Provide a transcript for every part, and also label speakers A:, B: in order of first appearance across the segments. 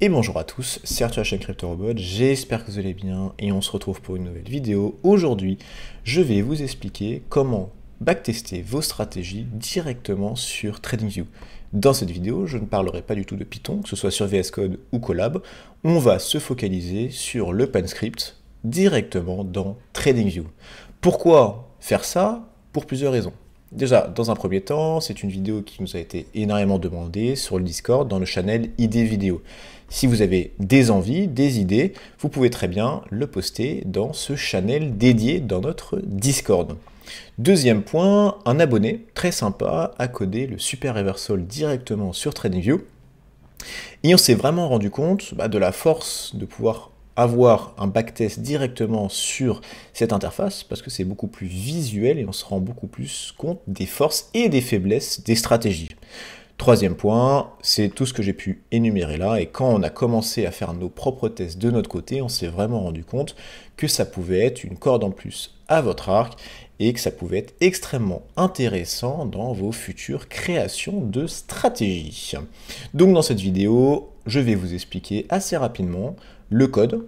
A: Et bonjour à tous, c'est Arthur la chaîne CryptoRobot, j'espère que vous allez bien et on se retrouve pour une nouvelle vidéo. Aujourd'hui, je vais vous expliquer comment backtester vos stratégies directement sur TradingView. Dans cette vidéo, je ne parlerai pas du tout de Python, que ce soit sur VS Code ou Collab. on va se focaliser sur le PanScript directement dans TradingView. Pourquoi faire ça Pour plusieurs raisons. Déjà, dans un premier temps, c'est une vidéo qui nous a été énormément demandée sur le Discord dans le channel Idées Vidéo. Si vous avez des envies, des idées, vous pouvez très bien le poster dans ce channel dédié dans notre Discord. Deuxième point, un abonné très sympa a codé le Super Reversal directement sur TradingView. Et on s'est vraiment rendu compte bah, de la force de pouvoir avoir un backtest directement sur cette interface parce que c'est beaucoup plus visuel et on se rend beaucoup plus compte des forces et des faiblesses des stratégies. Troisième point, c'est tout ce que j'ai pu énumérer là, et quand on a commencé à faire nos propres tests de notre côté, on s'est vraiment rendu compte que ça pouvait être une corde en plus à votre arc, et que ça pouvait être extrêmement intéressant dans vos futures créations de stratégies. Donc dans cette vidéo, je vais vous expliquer assez rapidement le code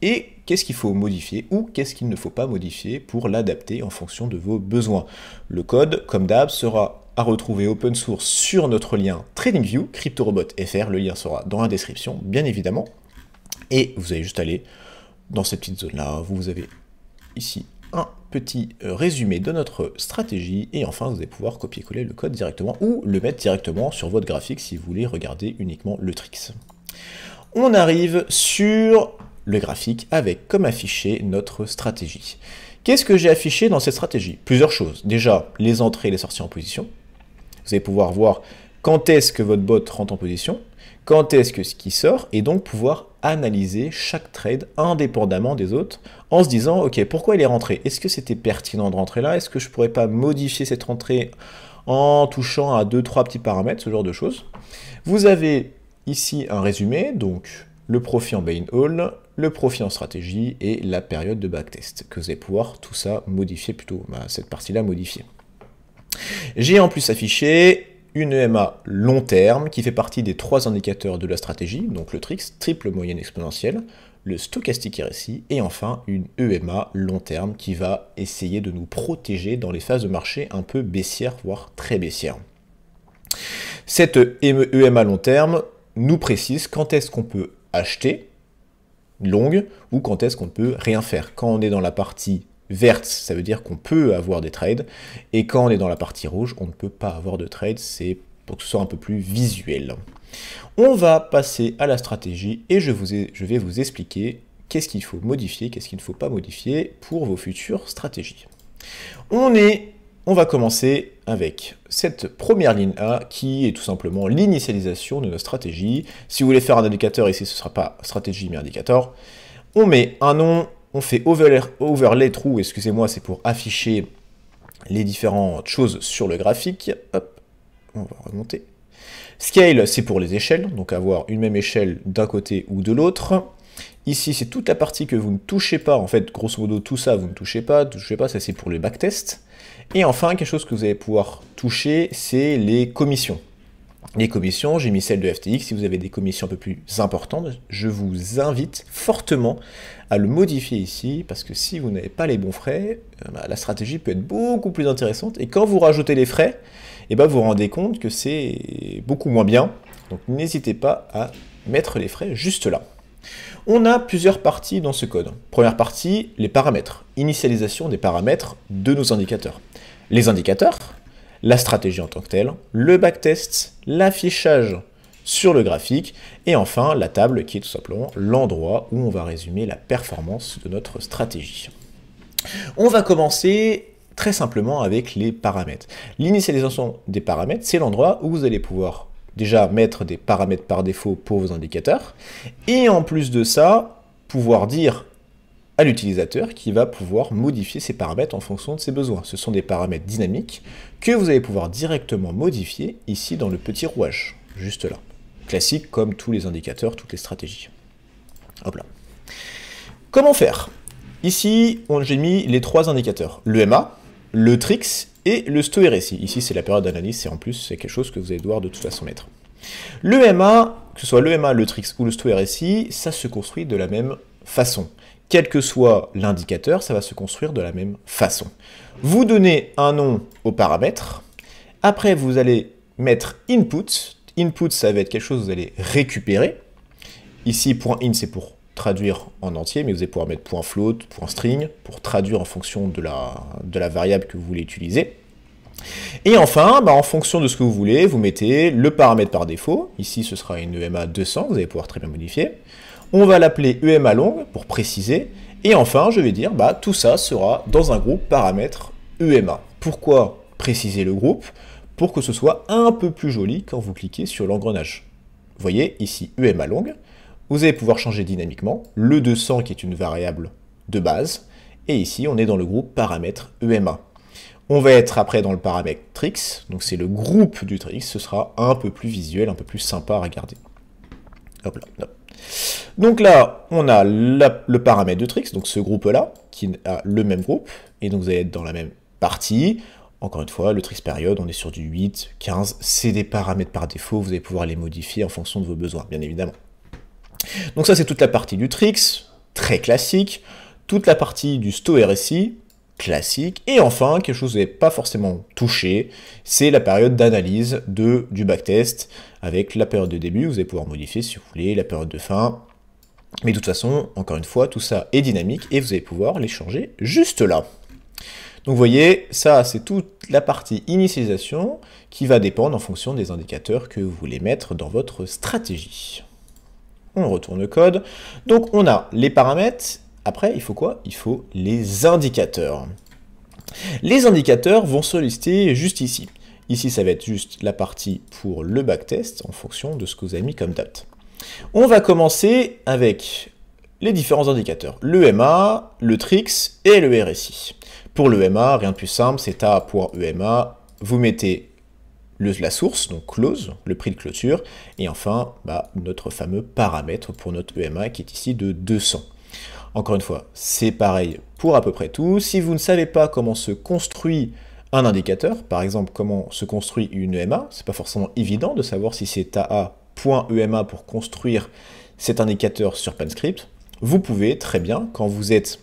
A: et qu'est-ce qu'il faut modifier ou qu'est-ce qu'il ne faut pas modifier pour l'adapter en fonction de vos besoins. Le code, comme d'hab, sera à retrouver open source sur notre lien TradingView, CryptoRobot.fr, le lien sera dans la description, bien évidemment. Et vous allez juste aller dans cette petite zone-là, vous avez ici un petit euh, résumé de notre stratégie, et enfin vous allez pouvoir copier-coller le code directement, ou le mettre directement sur votre graphique si vous voulez regarder uniquement le tricks on arrive sur le graphique avec comme affiché notre stratégie. Qu'est-ce que j'ai affiché dans cette stratégie Plusieurs choses. Déjà, les entrées et les sorties en position. Vous allez pouvoir voir quand est-ce que votre bot rentre en position, quand est-ce que ce qui sort, et donc pouvoir analyser chaque trade indépendamment des autres en se disant, ok, pourquoi il est rentré Est-ce que c'était pertinent de rentrer là Est-ce que je pourrais pas modifier cette rentrée en touchant à deux, trois petits paramètres, ce genre de choses Vous avez Ici, un résumé, donc le profit en Bain hall le profit en stratégie et la période de backtest, que vous allez pouvoir tout ça modifier, plutôt bah, cette partie-là modifier. J'ai en plus affiché une EMA long terme qui fait partie des trois indicateurs de la stratégie, donc le TRIX, triple moyenne exponentielle, le stochastique RSI, et enfin une EMA long terme qui va essayer de nous protéger dans les phases de marché un peu baissières, voire très baissières. Cette EMA long terme, nous précise quand est-ce qu'on peut acheter longue ou quand est-ce qu'on ne peut rien faire. Quand on est dans la partie verte, ça veut dire qu'on peut avoir des trades, et quand on est dans la partie rouge, on ne peut pas avoir de trades, c'est pour que ce soit un peu plus visuel. On va passer à la stratégie et je, vous je vais vous expliquer qu'est-ce qu'il faut modifier, qu'est-ce qu'il ne faut pas modifier pour vos futures stratégies. On est on va commencer avec cette première ligne A qui est tout simplement l'initialisation de notre stratégie. Si vous voulez faire un indicateur, ici ce ne sera pas stratégie mais indicateur. On met un nom, on fait overlay, overlay true, excusez-moi, c'est pour afficher les différentes choses sur le graphique. Hop, on va remonter. Scale, c'est pour les échelles, donc avoir une même échelle d'un côté ou de l'autre. Ici, c'est toute la partie que vous ne touchez pas. En fait, grosso modo, tout ça, vous ne touchez pas. Touchez pas, ça c'est pour les backtests. Et enfin, quelque chose que vous allez pouvoir toucher, c'est les commissions. Les commissions, j'ai mis celle de FTX, si vous avez des commissions un peu plus importantes, je vous invite fortement à le modifier ici, parce que si vous n'avez pas les bons frais, euh, bah, la stratégie peut être beaucoup plus intéressante, et quand vous rajoutez les frais, et eh ben vous vous rendez compte que c'est beaucoup moins bien, donc n'hésitez pas à mettre les frais juste là. On a plusieurs parties dans ce code. Première partie, les paramètres. Initialisation des paramètres de nos indicateurs. Les indicateurs, la stratégie en tant que telle, le backtest, l'affichage sur le graphique, et enfin la table qui est tout simplement l'endroit où on va résumer la performance de notre stratégie. On va commencer très simplement avec les paramètres. L'initialisation des paramètres, c'est l'endroit où vous allez pouvoir déjà mettre des paramètres par défaut pour vos indicateurs, et en plus de ça, pouvoir dire à l'utilisateur qui va pouvoir modifier ses paramètres en fonction de ses besoins. Ce sont des paramètres dynamiques que vous allez pouvoir directement modifier ici dans le petit rouage, juste là. Classique comme tous les indicateurs, toutes les stratégies. Hop là. Comment faire Ici, j'ai mis les trois indicateurs, le MA, le TRIX et le RSI. Ici, c'est la période d'analyse, et en plus, c'est quelque chose que vous allez devoir de toute façon mettre. Le MA, que ce soit le MA, le TRIX ou le stoérécie, ça se construit de la même façon. Quel que soit l'indicateur, ça va se construire de la même façon. Vous donnez un nom au paramètre, après vous allez mettre input, input ça va être quelque chose que vous allez récupérer, ici .in c'est pour traduire en entier, mais vous allez pouvoir mettre point float, string, pour traduire en fonction de la, de la variable que vous voulez utiliser. Et enfin, bah, en fonction de ce que vous voulez, vous mettez le paramètre par défaut. Ici, ce sera une EMA 200, vous allez pouvoir très bien modifier. On va l'appeler EMA longue pour préciser. Et enfin, je vais dire, bah, tout ça sera dans un groupe paramètre EMA. Pourquoi préciser le groupe Pour que ce soit un peu plus joli quand vous cliquez sur l'engrenage. Vous voyez, ici, EMA longue, vous allez pouvoir changer dynamiquement le 200 qui est une variable de base, et ici on est dans le groupe Paramètres EMA. On va être après dans le paramètre TRIX, donc c'est le groupe du TRIX, ce sera un peu plus visuel, un peu plus sympa à regarder. Hop là, Donc là, on a le paramètre de TRIX, donc ce groupe-là, qui a le même groupe, et donc vous allez être dans la même partie. Encore une fois, le TRIX période, on est sur du 8, 15, c'est des paramètres par défaut, vous allez pouvoir les modifier en fonction de vos besoins, bien évidemment. Donc ça c'est toute la partie du Trix, très classique, toute la partie du Sto RSI, classique, et enfin, quelque chose que vous n'avez pas forcément touché, c'est la période d'analyse du backtest, avec la période de début, vous allez pouvoir modifier si vous voulez, la période de fin, mais de toute façon, encore une fois, tout ça est dynamique, et vous allez pouvoir les changer juste là. Donc vous voyez, ça c'est toute la partie initialisation qui va dépendre en fonction des indicateurs que vous voulez mettre dans votre stratégie on retourne le code. Donc on a les paramètres, après il faut quoi Il faut les indicateurs. Les indicateurs vont se lister juste ici. Ici ça va être juste la partie pour le backtest en fonction de ce que vous avez mis comme date. On va commencer avec les différents indicateurs, le MA, le TRIX et le RSI. Pour le MA, rien de plus simple, c'est EMA. E vous mettez la source, donc close, le prix de clôture, et enfin bah, notre fameux paramètre pour notre EMA qui est ici de 200. Encore une fois, c'est pareil pour à peu près tout. Si vous ne savez pas comment se construit un indicateur, par exemple comment se construit une EMA, c'est pas forcément évident de savoir si c'est aa.ema e pour construire cet indicateur sur PanScript. Vous pouvez très bien, quand vous êtes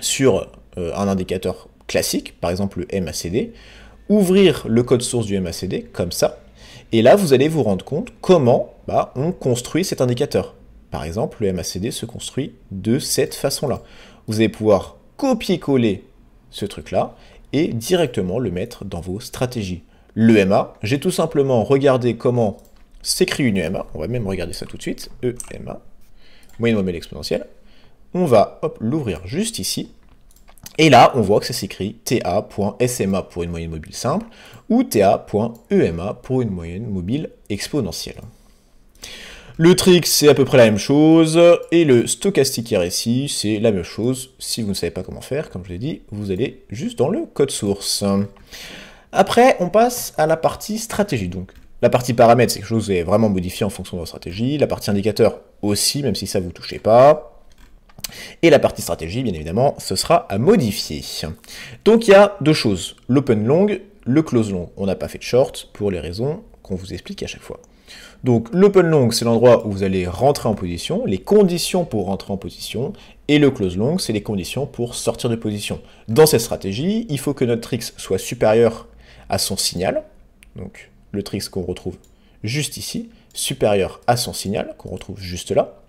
A: sur euh, un indicateur classique, par exemple le MACD, ouvrir le code source du MACD, comme ça, et là vous allez vous rendre compte comment bah, on construit cet indicateur. Par exemple, le MACD se construit de cette façon-là. Vous allez pouvoir copier-coller ce truc-là et directement le mettre dans vos stratégies. L'EMA, j'ai tout simplement regardé comment s'écrit une EMA, on va même regarder ça tout de suite, EMA, moyenne moyenne exponentielle. On va l'ouvrir juste ici, et là, on voit que ça s'écrit ta.sma pour une moyenne mobile simple ou ta.ema e pour une moyenne mobile exponentielle. Le trick, c'est à peu près la même chose, et le stochastique RSI, c'est la même chose. Si vous ne savez pas comment faire, comme je l'ai dit, vous allez juste dans le code source. Après, on passe à la partie stratégie. Donc, la partie paramètres, c'est quelque chose que vous avez vraiment modifié en fonction de votre stratégie. La partie indicateur aussi, même si ça ne vous touchez pas. Et la partie stratégie, bien évidemment, ce sera à modifier. Donc il y a deux choses, l'open long, le close long. On n'a pas fait de short pour les raisons qu'on vous explique à chaque fois. Donc l'open long, c'est l'endroit où vous allez rentrer en position, les conditions pour rentrer en position, et le close long, c'est les conditions pour sortir de position. Dans cette stratégie, il faut que notre trix soit supérieur à son signal, donc le trix qu'on retrouve juste ici, supérieur à son signal, qu'on retrouve juste là,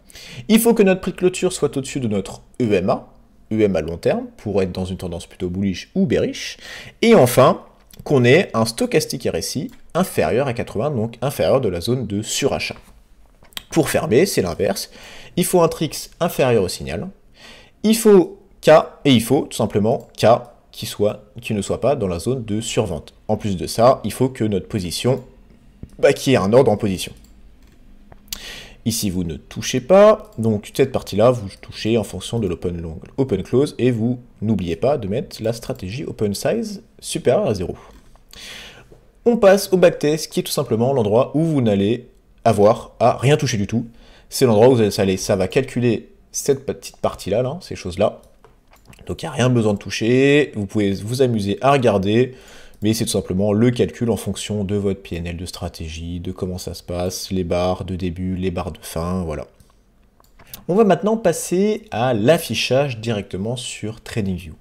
A: il faut que notre prix de clôture soit au-dessus de notre EMA, EMA long terme, pour être dans une tendance plutôt bullish ou bearish. Et enfin, qu'on ait un stochastique RSI inférieur à 80, donc inférieur de la zone de surachat. Pour fermer, c'est l'inverse. Il faut un trix inférieur au signal. Il faut K, et il faut tout simplement K qui, qui ne soit pas dans la zone de survente. En plus de ça, il faut que notre position, bah, qu'il y ait un ordre en position. Ici, vous ne touchez pas. Donc, cette partie-là, vous touchez en fonction de l'open long, open close. Et vous n'oubliez pas de mettre la stratégie open size supérieure à 0. On passe au backtest, qui est tout simplement l'endroit où vous n'allez avoir à rien toucher du tout. C'est l'endroit où ça, va calculer cette petite partie là, ces choses-là. Donc, il n'y a rien besoin de toucher. Vous pouvez vous amuser à regarder mais c'est tout simplement le calcul en fonction de votre PNL de stratégie, de comment ça se passe, les barres de début, les barres de fin, voilà. On va maintenant passer à l'affichage directement sur TradingView.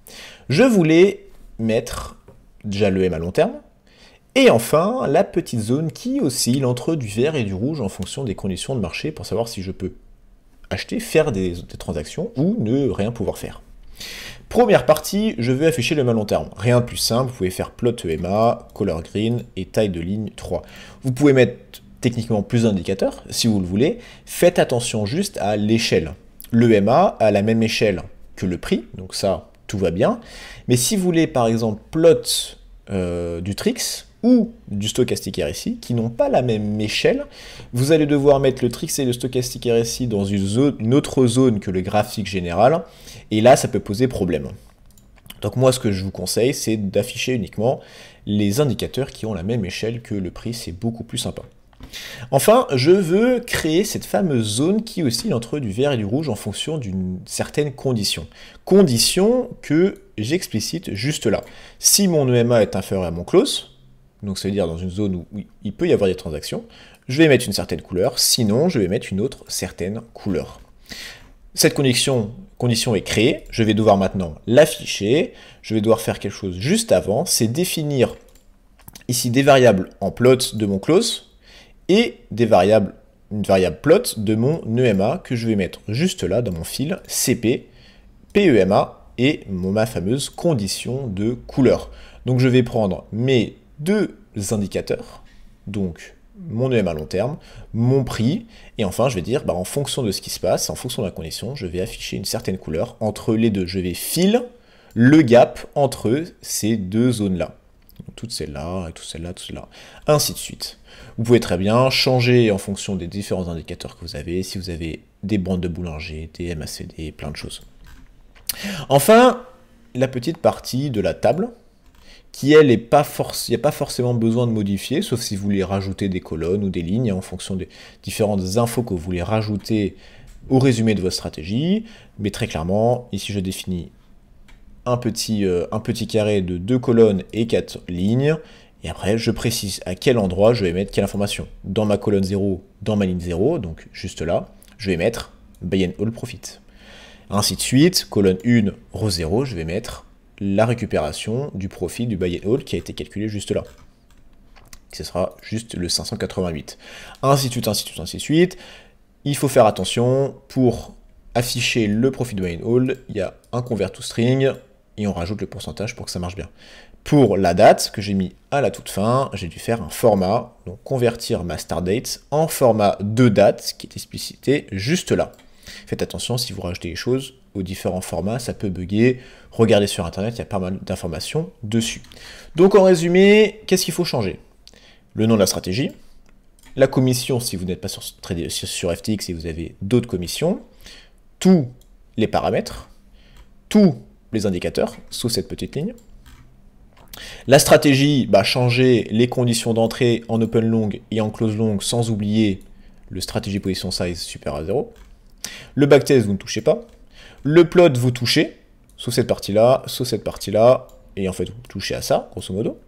A: Je voulais mettre déjà le M à long terme, et enfin, la petite zone qui oscille entre du vert et du rouge en fonction des conditions de marché pour savoir si je peux acheter, faire des, des transactions ou ne rien pouvoir faire. Première partie, je vais afficher le mal long terme. Rien de plus simple, vous pouvez faire plot EMA, color green et taille de ligne 3. Vous pouvez mettre techniquement plus d'indicateurs si vous le voulez. Faites attention juste à l'échelle. L'EMA a la même échelle que le prix, donc ça, tout va bien. Mais si vous voulez par exemple plot euh, du Trix, ou du stochastique RSI qui n'ont pas la même échelle. Vous allez devoir mettre le trix et le stochastique RSI dans une, une autre zone que le graphique général, et là ça peut poser problème. Donc moi ce que je vous conseille c'est d'afficher uniquement les indicateurs qui ont la même échelle que le prix, c'est beaucoup plus sympa. Enfin, je veux créer cette fameuse zone qui oscille entre du vert et du rouge en fonction d'une certaine condition. Condition que j'explicite juste là. Si mon EMA est inférieur à mon close, donc ça veut dire dans une zone où il peut y avoir des transactions, je vais mettre une certaine couleur, sinon je vais mettre une autre certaine couleur. Cette condition, condition est créée, je vais devoir maintenant l'afficher, je vais devoir faire quelque chose juste avant, c'est définir ici des variables en plot de mon close et des variables, une variable plot de mon EMA que je vais mettre juste là dans mon fil CP, PEMA et ma fameuse condition de couleur. Donc je vais prendre mes deux indicateurs, donc mon EM à long terme, mon prix, et enfin je vais dire, bah, en fonction de ce qui se passe, en fonction de la condition, je vais afficher une certaine couleur entre les deux. Je vais filer le gap entre ces deux zones-là. Toutes celles-là, et toutes celles-là, toutes celles-là, ainsi de suite. Vous pouvez très bien changer en fonction des différents indicateurs que vous avez, si vous avez des bandes de boulanger, des MACD, plein de choses. Enfin, la petite partie de la table, qui elle n'est pas forcément, il n'y a pas forcément besoin de modifier, sauf si vous voulez rajouter des colonnes ou des lignes en fonction des différentes infos que vous voulez rajouter au résumé de votre stratégie. Mais très clairement, ici je définis un petit, euh, carré de deux colonnes et quatre lignes. Et après, je précise à quel endroit je vais mettre quelle information. Dans ma colonne 0, dans ma ligne 0, donc juste là, je vais mettre Buy and Profit. Ainsi de suite, colonne 1, row 0, je vais mettre la récupération du profit du buy and hold qui a été calculé juste là. Ce sera juste le 588. Ainsi de suite, ainsi de suite, ainsi de suite. Il faut faire attention pour afficher le profit buy and hold. Il y a un convert to string et on rajoute le pourcentage pour que ça marche bien. Pour la date que j'ai mis à la toute fin, j'ai dû faire un format, donc convertir ma start date en format de date qui est explicité juste là. Faites attention si vous rajoutez les choses aux différents formats, ça peut bugger. Regardez sur Internet, il y a pas mal d'informations dessus. Donc en résumé, qu'est-ce qu'il faut changer Le nom de la stratégie, la commission si vous n'êtes pas sur, sur FTX et vous avez d'autres commissions, tous les paramètres, tous les indicateurs, sous cette petite ligne. La stratégie, bah, changer les conditions d'entrée en open long et en close long sans oublier le stratégie position size super à 0. Le backtest, vous ne touchez pas. Le plot, vous touchez, Sous cette partie-là, sous cette partie-là, et en fait, vous touchez à ça, grosso modo.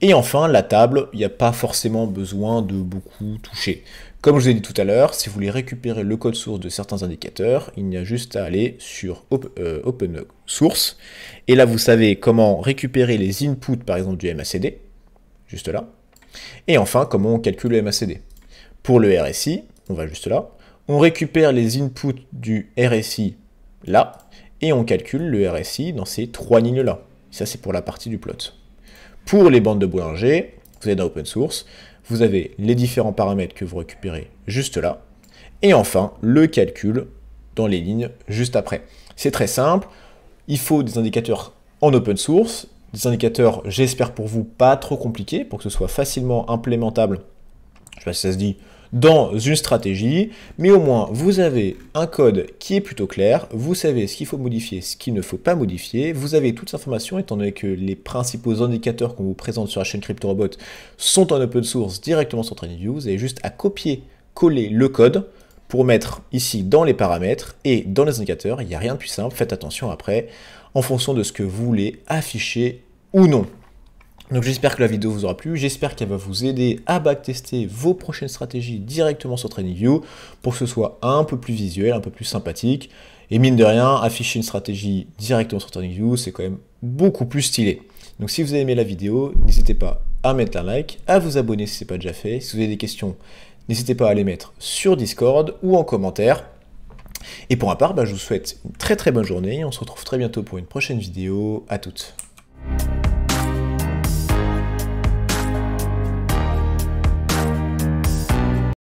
A: Et enfin, la table, il n'y a pas forcément besoin de beaucoup toucher. Comme je vous ai dit tout à l'heure, si vous voulez récupérer le code source de certains indicateurs, il n'y a juste à aller sur euh, Open Source. Et là, vous savez comment récupérer les inputs, par exemple, du MACD, juste là. Et enfin, comment on calcule le MACD. Pour le RSI, on va juste là. On récupère les inputs du RSI là, et on calcule le RSI dans ces trois lignes-là. Ça, c'est pour la partie du plot. Pour les bandes de Bollinger, vous êtes dans Open Source, vous avez les différents paramètres que vous récupérez juste là, et enfin le calcul dans les lignes juste après. C'est très simple, il faut des indicateurs en open source, des indicateurs, j'espère pour vous, pas trop compliqués, pour que ce soit facilement implémentable, je sais pas si ça se dit, dans une stratégie, mais au moins vous avez un code qui est plutôt clair, vous savez ce qu'il faut modifier, ce qu'il ne faut pas modifier, vous avez toutes ces informations étant donné que les principaux indicateurs qu'on vous présente sur la chaîne CryptoRobot sont en open source directement sur TradingView, vous avez juste à copier, coller le code pour mettre ici dans les paramètres et dans les indicateurs, il n'y a rien de plus simple, faites attention après en fonction de ce que vous voulez afficher ou non. Donc j'espère que la vidéo vous aura plu, j'espère qu'elle va vous aider à backtester vos prochaines stratégies directement sur TradingView pour que ce soit un peu plus visuel, un peu plus sympathique. Et mine de rien, afficher une stratégie directement sur TradingView, c'est quand même beaucoup plus stylé. Donc si vous avez aimé la vidéo, n'hésitez pas à mettre un like, à vous abonner si ce n'est pas déjà fait. Si vous avez des questions, n'hésitez pas à les mettre sur Discord ou en commentaire. Et pour ma part, bah, je vous souhaite une très très bonne journée. On se retrouve très bientôt pour une prochaine vidéo. À toutes.